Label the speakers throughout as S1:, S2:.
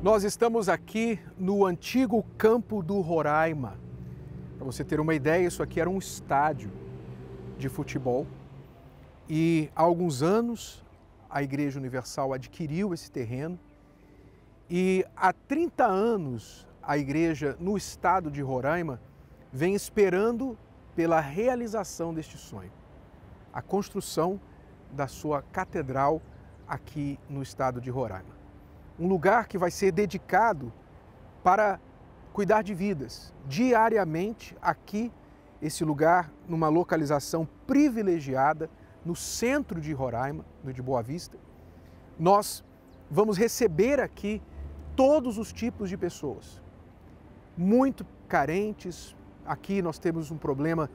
S1: Nós estamos aqui no antigo campo do Roraima. Para você ter uma ideia, isso aqui era um estádio de futebol. E há alguns anos a Igreja Universal adquiriu esse terreno. E há 30 anos a igreja no estado de Roraima vem esperando pela realização deste sonho, a construção da sua catedral aqui no estado de Roraima um lugar que vai ser dedicado para cuidar de vidas. Diariamente, aqui, esse lugar, numa localização privilegiada, no centro de Roraima, no de Boa Vista, nós vamos receber aqui todos os tipos de pessoas. Muito carentes, aqui nós temos um problema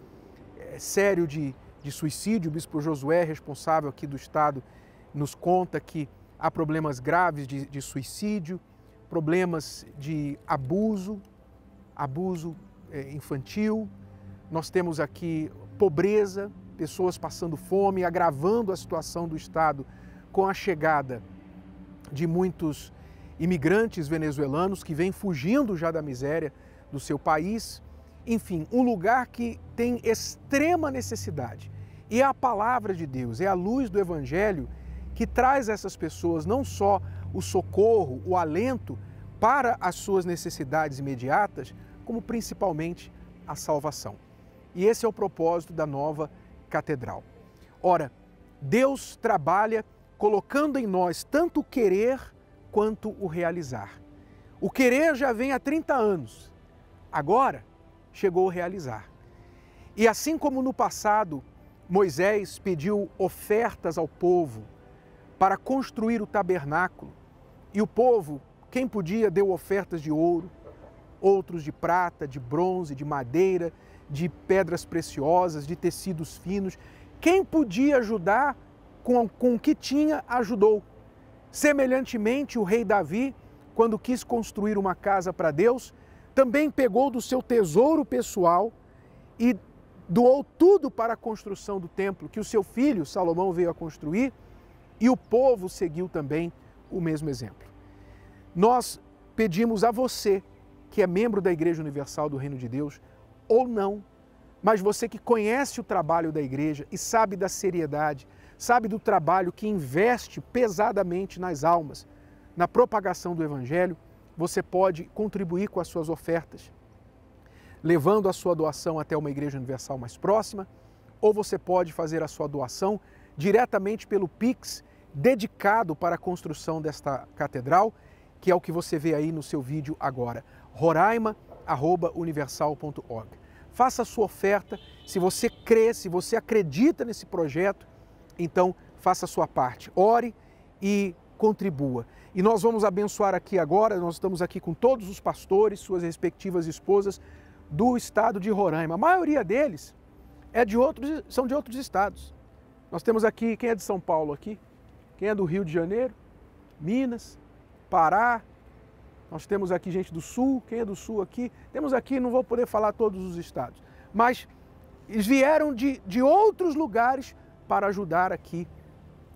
S1: eh, sério de, de suicídio. O bispo Josué, responsável aqui do Estado, nos conta que Há problemas graves de, de suicídio, problemas de abuso, abuso é, infantil. Nós temos aqui pobreza, pessoas passando fome, agravando a situação do Estado com a chegada de muitos imigrantes venezuelanos que vêm fugindo já da miséria do seu país. Enfim, um lugar que tem extrema necessidade. E é a palavra de Deus, é a luz do Evangelho que traz a essas pessoas não só o socorro, o alento para as suas necessidades imediatas, como principalmente a salvação. E esse é o propósito da nova catedral. Ora, Deus trabalha colocando em nós tanto o querer quanto o realizar. O querer já vem há 30 anos, agora chegou o realizar. E assim como no passado Moisés pediu ofertas ao povo, para construir o tabernáculo. E o povo, quem podia, deu ofertas de ouro, outros de prata, de bronze, de madeira, de pedras preciosas, de tecidos finos. Quem podia ajudar com, com o que tinha, ajudou. Semelhantemente, o rei Davi, quando quis construir uma casa para Deus, também pegou do seu tesouro pessoal e doou tudo para a construção do templo que o seu filho Salomão veio a construir e o povo seguiu também o mesmo exemplo. Nós pedimos a você, que é membro da Igreja Universal do Reino de Deus, ou não, mas você que conhece o trabalho da igreja e sabe da seriedade, sabe do trabalho que investe pesadamente nas almas, na propagação do Evangelho, você pode contribuir com as suas ofertas, levando a sua doação até uma igreja universal mais próxima, ou você pode fazer a sua doação diretamente pelo Pix dedicado para a construção desta catedral, que é o que você vê aí no seu vídeo agora. roraima@universal.org. Faça a sua oferta, se você crê, se você acredita nesse projeto, então faça a sua parte. Ore e contribua. E nós vamos abençoar aqui agora, nós estamos aqui com todos os pastores, suas respectivas esposas do estado de Roraima. A maioria deles é de outros, são de outros estados. Nós temos aqui, quem é de São Paulo aqui? Quem é do Rio de Janeiro? Minas, Pará. Nós temos aqui gente do Sul, quem é do Sul aqui? Temos aqui, não vou poder falar todos os estados, mas eles vieram de, de outros lugares para ajudar aqui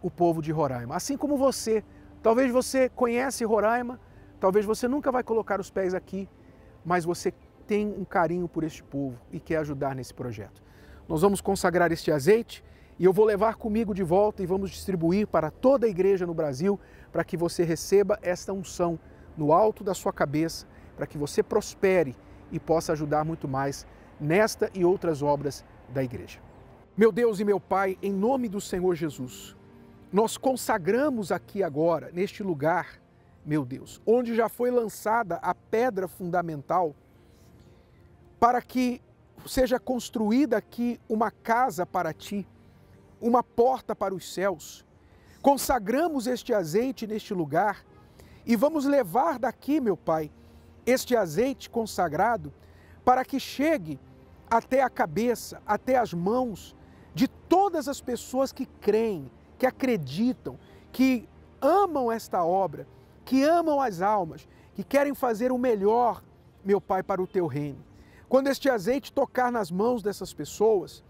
S1: o povo de Roraima. Assim como você, talvez você conhece Roraima, talvez você nunca vai colocar os pés aqui, mas você tem um carinho por este povo e quer ajudar nesse projeto. Nós vamos consagrar este azeite e eu vou levar comigo de volta e vamos distribuir para toda a igreja no Brasil para que você receba esta unção no alto da sua cabeça, para que você prospere e possa ajudar muito mais nesta e outras obras da igreja. Meu Deus e meu Pai, em nome do Senhor Jesus, nós consagramos aqui agora, neste lugar, meu Deus, onde já foi lançada a pedra fundamental, para que seja construída aqui uma casa para ti uma porta para os céus. Consagramos este azeite neste lugar e vamos levar daqui, meu Pai, este azeite consagrado para que chegue até a cabeça, até as mãos de todas as pessoas que creem, que acreditam, que amam esta obra, que amam as almas, que querem fazer o melhor, meu Pai, para o teu reino. Quando este azeite tocar nas mãos dessas pessoas,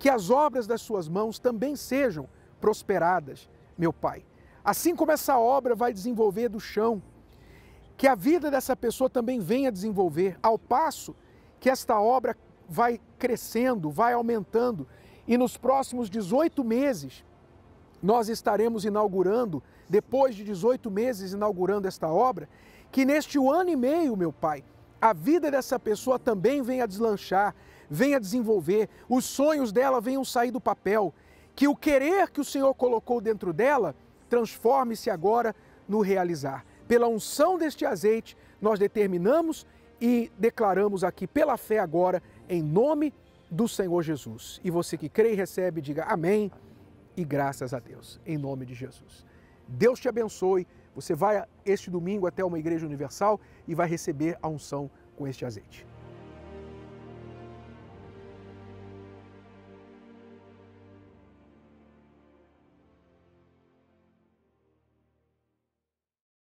S1: que as obras das suas mãos também sejam prosperadas, meu Pai. Assim como essa obra vai desenvolver do chão, que a vida dessa pessoa também venha desenvolver, ao passo que esta obra vai crescendo, vai aumentando, e nos próximos 18 meses nós estaremos inaugurando, depois de 18 meses inaugurando esta obra, que neste ano e meio, meu Pai, a vida dessa pessoa também venha deslanchar, venha desenvolver, os sonhos dela venham sair do papel, que o querer que o Senhor colocou dentro dela transforme-se agora no realizar. Pela unção deste azeite, nós determinamos e declaramos aqui pela fé agora, em nome do Senhor Jesus. E você que crê e recebe, diga amém e graças a Deus, em nome de Jesus. Deus te abençoe. Você vai este domingo até uma igreja universal e vai receber a unção com este azeite.